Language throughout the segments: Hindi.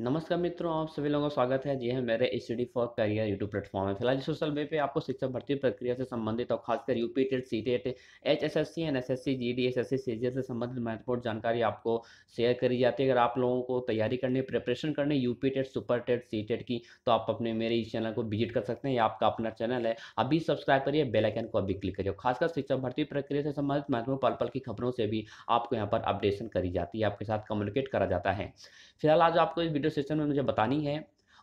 नमस्कार मित्रों आप सभी लोगों का स्वागत है जी है हाँ, मेरे S C D for career YouTube platform है फिलहाल सोशल वे पे आपको शिक्षक भर्ती प्रक्रिया से संबंधित और खासकर UP TET C TET H S S C N S S C G D S S C C G से संबंधित महत्वपूर्ण जानकारी आपको शेयर करी जाती है अगर आप लोगों को तैयारी करनी प्रिपरेशन करनी UP TET super TET C TET की तो आप अपने मेरे इस चैनल को विजिट कर सकते हैं या आपका अपना चैनल है अभी सब्सक्राइब करिए बेलाइकन को अभी क्लिक करिए खासकर शिक्षक भर्ती प्रक्रिया से संबंधित महत्वपूर्ण पल पल की खबरों से भी आपको यहाँ पर अपडेशन करी जाती है आपके साथ कम्युनिकेट करा जाता है फिलहाल आज आपको इस वीडियो सेशन में मुझे बतानी है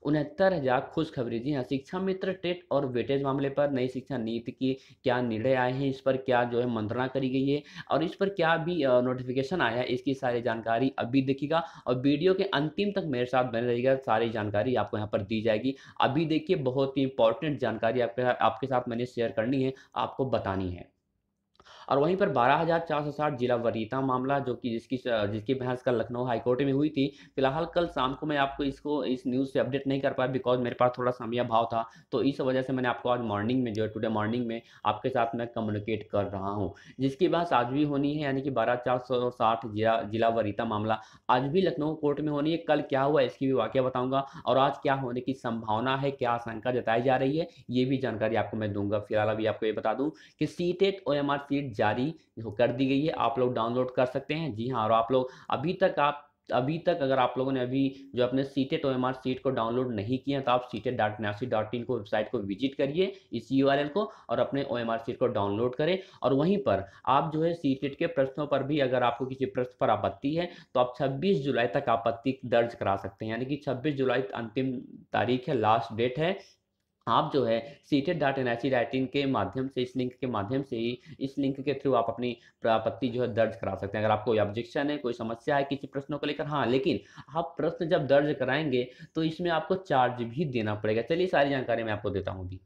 उनहत्तर हजार खुशखबरी जी हाँ शिक्षा मित्र टेट और वेटेज मामले पर नई शिक्षा नीति की क्या निर्णय आए हैं इस पर क्या जो है मंत्रणा करी गई है और इस पर क्या भी नोटिफिकेशन आया है इसकी सारी जानकारी अभी देखिएगा और वीडियो के अंतिम तक मेरे साथ बने रहिएगा सारी जानकारी आपको यहाँ पर दी जाएगी अभी देखिए बहुत ही इंपॉर्टेंट जानकारी आपके आपके साथ मैंने शेयर करनी है आपको बतानी है और वहीं पर बारह जिला वरीता मामला जो कि जिसकी जिसकी बहस कल लखनऊ हाईकोर्ट में हुई थी फिलहाल कल शाम को मैं आपको इसको इस न्यूज़ से अपडेट नहीं कर पाया बिकॉज मेरे पास थोड़ा समय भाव था तो इस वजह से मैंने आपको आज मॉर्निंग में जो है टुडे मॉर्निंग में आपके साथ मैं कम्युनिकेट कर रहा हूँ जिसकी बहस आज भी होनी है यानी कि बारह चार सौ साठ जिला जिला वरीता मामला आज भी लखनऊ कोर्ट में होनी है कल क्या हुआ इसकी भी वाक्य बताऊंगा और आज क्या होने की संभावना है क्या आशंका जताई जा रही है ये भी जानकारी आपको मैं दूंगा फिलहाल अभी आपको ये बता दूँ कि C TET O M R sheet जारी जो कर दी गई है आप लोग डाउनलोड कर सकते हैं जी हाँ और आप लोग अभी तक आप अभी तक अगर आप लोगों ने अभी जो अपने सीटेट ओ एम सीट को डाउनलोड नहीं किया तो आप सीटेट डॉट नासी डॉट इन को वेबसाइट को विजिट करिए इस यू को और अपने ओ एम सीट को डाउनलोड करें और वहीं पर आप जो है सीटेट के प्रश्नों पर भी अगर आपको किसी प्रश्न पर आपत्ति है तो आप छब्बीस जुलाई तक आपत्ति दर्ज करा सकते हैं यानी कि छब्बीस जुलाई अंतिम तारीख है लास्ट डेट है आप जो है सीटेड डॉट एन राइटिंग के माध्यम से इस लिंक के माध्यम से ही इस लिंक के थ्रू आप अपनी आपत्ति जो है दर्ज करा सकते हैं अगर आपको ऑब्जेक्शन है कोई समस्या है किसी प्रश्नों को लेकर हाँ लेकिन आप प्रश्न जब दर्ज कराएंगे तो इसमें आपको चार्ज भी देना पड़ेगा चलिए सारी जानकारी मैं आपको देता हूँ अभी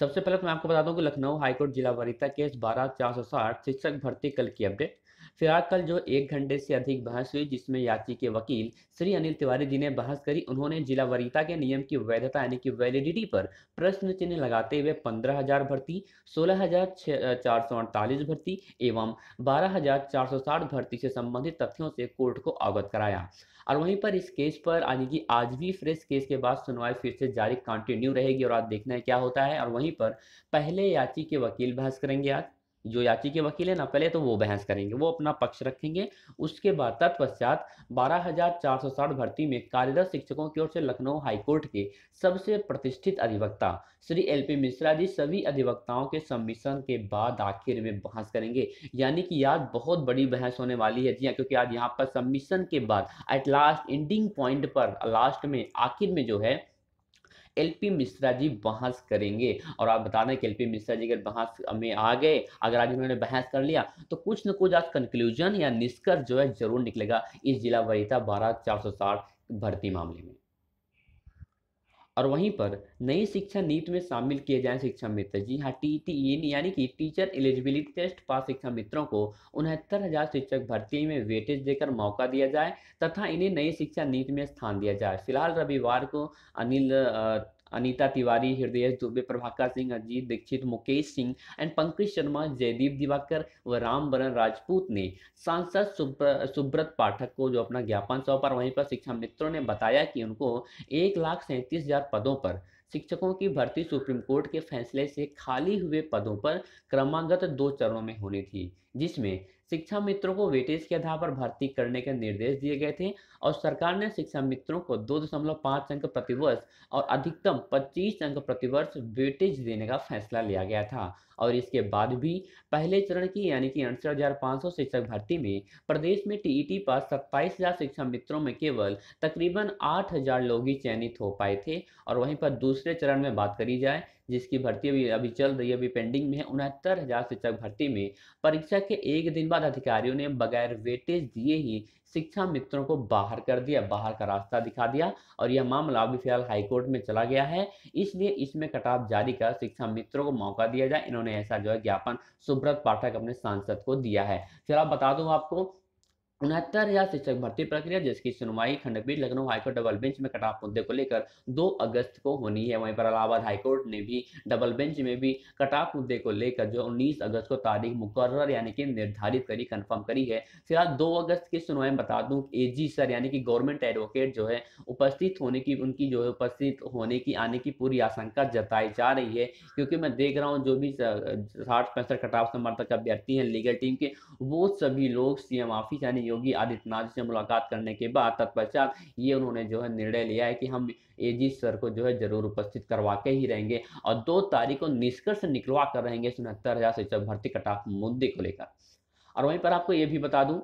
सबसे पहले तो मैं आपको बता दूं कि लखनऊ हाईकोर्ट जिला वरिता केस बारह चार सौ साठ शिक्षक भर्ती कल की अपडेट फिलहाल कल जो एक घंटे से अधिक बहस हुई जिसमें याची के वकील श्री अनिल तिवारी जी ने बहस करी उन्होंने जिला वरीयता के नियम की वैधता यानी कि वैलिडिटी पर प्रश्न चिन्ह लगाते हुए पंद्रह हजार भर्ती सोलह हजार चार सौ अड़तालीस भर्ती एवं बारह हजार चार सौ साठ भर्ती से संबंधित तथ्यों से कोर्ट को अवगत कराया और वहीं पर इस केस पर यानी कि आज भी फ्रेश केस के बाद सुनवाई फिर से जारी कंटिन्यू रहेगी और आज देखना है क्या होता है और वहीं पर पहले याची के वकील बहस करेंगे आज जो याची के वकील है ना पहले तो वो बहस करेंगे वो अपना पक्ष रखेंगे उसके बाद तत्पश्चात 12,460 भर्ती में कार्यरत शिक्षकों की ओर से लखनऊ हाईकोर्ट के सबसे प्रतिष्ठित अधिवक्ता श्री एल पी मिश्रा जी सभी अधिवक्ताओं के सम्मिश्रण के बाद आखिर में बहस करेंगे यानी कि आज बहुत बड़ी बहस होने वाली है जी हाँ, क्योंकि आज यहाँ पर सम्मिशन के बाद एट लास्ट एंडिंग पॉइंट पर लास्ट में आखिर में जो है एलपी मिश्रा जी बहस करेंगे और आप बता दें कि एलपी मिश्रा जी अगर बहस में आ गए अगर आज उन्होंने बहस कर लिया तो कुछ न कुछ आज कंक्लूजन या निष्कर्ष जो है जरूर निकलेगा इस जिला वरीता बारह चार सौ साठ भर्ती मामले में और वहीं पर नई शिक्षा नीति में शामिल किए जाए शिक्षा मित्र जी हाँ टी टी यानी कि टीचर एलिजिबिलिटी टेस्ट पास शिक्षा मित्रों को उनहत्तर हजार शिक्षक भर्ती में वेटेज देकर मौका दिया जाए तथा इन्हें नई शिक्षा नीति में स्थान दिया जाए फिलहाल रविवार को अनिल अनीता तिवारी हृदय दुबे प्रभाकर सिंह अजीत दीक्षित मुकेश सिंह एंड पंकज शर्मा जयदीप दिवाकर व रामवरण राजपूत ने सांसद सुब्रत पाठक को जो अपना ज्ञापन सौंपा वहीं पर शिक्षा मित्रों ने बताया कि उनको एक लाख सैंतीस हजार पदों पर शिक्षकों की भर्ती सुप्रीम कोर्ट के फैसले से खाली हुए पदों पर क्रमागत दो चरणों में होनी थी जिसमें शिक्षा मित्रों को वेटेज के आधार पर भर्ती करने के निर्देश दिए गए थे और सरकार ने शिक्षा मित्रों को दो दशमलव पाँच अंक प्रतिवर्ष और अधिकतम पच्चीस अंक प्रतिवर्ष वेटेज देने का फैसला लिया गया था और इसके बाद भी पहले चरण की यानी कि अड़सठ हज़ार पाँच सौ शिक्षक भर्ती में प्रदेश में टीईटी पास सत्ताईस हज़ार शिक्षा मित्रों में केवल तकरीबन आठ हज़ार लोग ही चयनित हो पाए थे और वहीं पर दूसरे चरण में बात करी जाए जिसकी भर्ती अभी अभी चल रही है अभी पेंडिंग में है उनहत्तर हज़ार शिक्षक भर्ती में परीक्षा के एक दिन बाद अधिकारियों ने बगैर वेटेज दिए ही शिक्षा मित्रों को बाहर कर दिया बाहर का रास्ता दिखा दिया और यह मामला अभी फिलहाल हाईकोर्ट में चला गया है इसलिए इसमें कटाव जारी कर शिक्षा मित्रों को मौका दिया जाए इन्होंने उन्होंने ऐसा जो है ज्ञापन सुब्रत पाठक अपने सांसद को दिया है फिर आप बता दूं आपको उनहत्तर हजार शिक्षक भर्ती प्रक्रिया जिसकी सुनवाई खंडपीठ लखनऊ हाईकोर्ट डबल बेंच में कटाफ मुद्दे को लेकर 2 अगस्त को होनी है वहीं पर इलाहाबाद हाईकोर्ट ने भी डबल बेंच में भी कटाफ मुद्दे को लेकर जो 19 अगस्त को तारीख मुकर्र यानी कि निर्धारित करी कंफर्म करी है फिलहाल दो अगस्त की सुनवाई बता दूँ ए जी सर यानी कि गवर्नमेंट एडवोकेट जो है उपस्थित होने की उनकी जो है उपस्थित होने की आने की पूरी आशंका जताई जा रही है क्योंकि मैं देख रहा हूँ जो भी साठ पैंसठ कटाफ समर्थक अभ्यर्थी हैं लीगल टीम के वो सभी लोग सीएम ऑफिस यानी योगी आदित्यनाथ से मुलाकात करने के बाद तत्पश्चात ये उन्होंने जो है निर्णय लिया है कि हम एजी सर को जो है जरूर उपस्थित करवा के ही रहेंगे और दो तारीख को निष्कर्ष निकलवा कर रहेंगे उनहत्तर हजार शिक्षक भर्ती कटाफ मुद्दे को लेकर और वहीं पर आपको ये भी बता दूं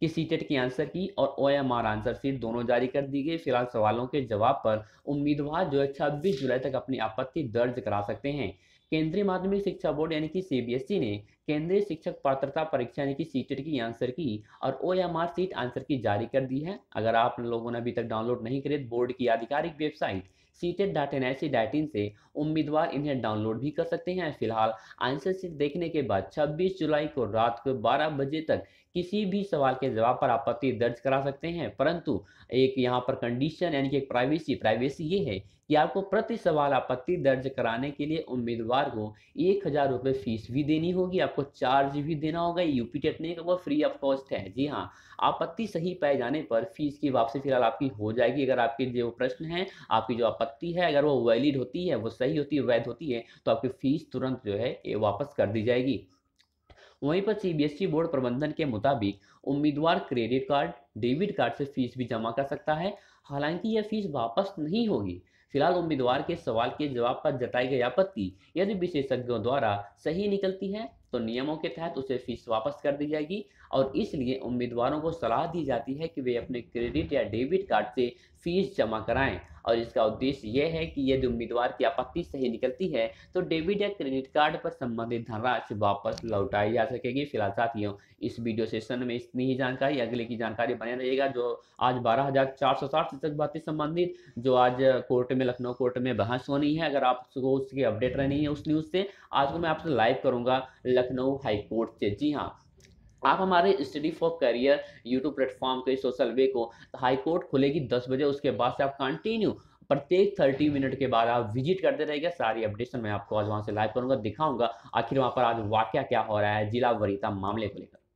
कि सी टेट e की आंसर की और O M R answer sheet दोनों जारी कर दी गई फिलहाल सवालों के जवाब पर उम्मीदवार जो है छब्बीस जुलाई तक अपनी आपत्ति दर्ज करा सकते हैं केंद्रीय माध्यमिक शिक्षा बोर्ड यानी कि सीबीएसई e ने केंद्रीय शिक्षक पात्रता परीक्षा यानी कि सीटेट e की आंसर की और O M R sheet answer key जारी कर दी है अगर आप लोगों ने अभी तक डाउनलोड नहीं करे बोर्ड की आधिकारिक website CTET dot N I C dot in से उम्मीदवार इन्हें डाउनलोड भी कर सकते हैं फिलहाल आंसर सीट देखने के बाद 26 जुलाई को रात को 12 बजे तक किसी भी सवाल के जवाब पर आपत्ति दर्ज करा सकते हैं परंतु एक यहाँ पर कंडीशन यानी कि एक प्राइवेसी प्राइवेसी ये है कि आपको प्रति सवाल आपत्ति दर्ज कराने के लिए उम्मीदवार को एक हज़ार रुपये फीस भी देनी होगी आपको चार्ज भी देना होगा यूपी टेट नहीं होगा फ्री ऑफ कॉस्ट है जी हाँ आपत्ति सही पाए जाने पर फीस की वापसी फिलहाल आपकी हो जाएगी अगर आपके जो प्रश्न है आपकी जो आपत्ति है अगर वो वैलिड होती है वो सही होती है वैध होती है तो आपकी फीस तुरंत जो है वापस कर दी जाएगी वहीं पर सीबीएसई e बोर्ड प्रबंधन के मुताबिक उम्मीदवार क्रेडिट कार्ड डेबिट कार्ड से फीस भी जमा कर सकता है हालांकि यह फीस वापस नहीं होगी फिलहाल उम्मीदवार के सवाल के जवाब पर जताई गई आपत्ति यदि विशेषज्ञों द्वारा सही निकलती है तो नियमों के तहत उसे फीस वापस कर दी जाएगी और इसलिए उम्मीदवारों को सलाह दी जाती है कि वे अपने क्रेडिट या डेबिट कार्ड से फीस जमा कराएं और इसका उद्देश्य यह है कि यदि उम्मीदवार की आपत्ति सही निकलती है तो डेबिट या क्रेडिट कार्ड पर संबंधित धनराशि वापस लौटाई जा सकेगी फिलहाल साथियों इस वीडियो सेशन में इतनी ही जानकारी अगले की जानकारी बने रहेगा जो आज बारह हजार चार सौ साठ शिक्षक भर्ती संबंधित जो आज कोर्ट में लखनऊ कोर्ट में बहस होनी है अगर आपको उसकी अपडेट रहनी है उस न्यूज़ से आज को मैं आपसे लाइव करूंगा लखनऊ हाईकोर्ट से जी हाँ आप हमारे study for career YouTube platform के सोशल वे को हाई कोर्ट खुलेगी दस बजे उसके बाद से आप कंटिन्यू प्रत्येक थर्टी मिनट के बाद आप विजिट करते रहेगा सारी अपडेशन मैं आपको आज वहां से लाइव करूंगा दिखाऊंगा आखिर वहाँ पर आज वाक्य क्या हो रहा है जिला वरीता मामले को लेकर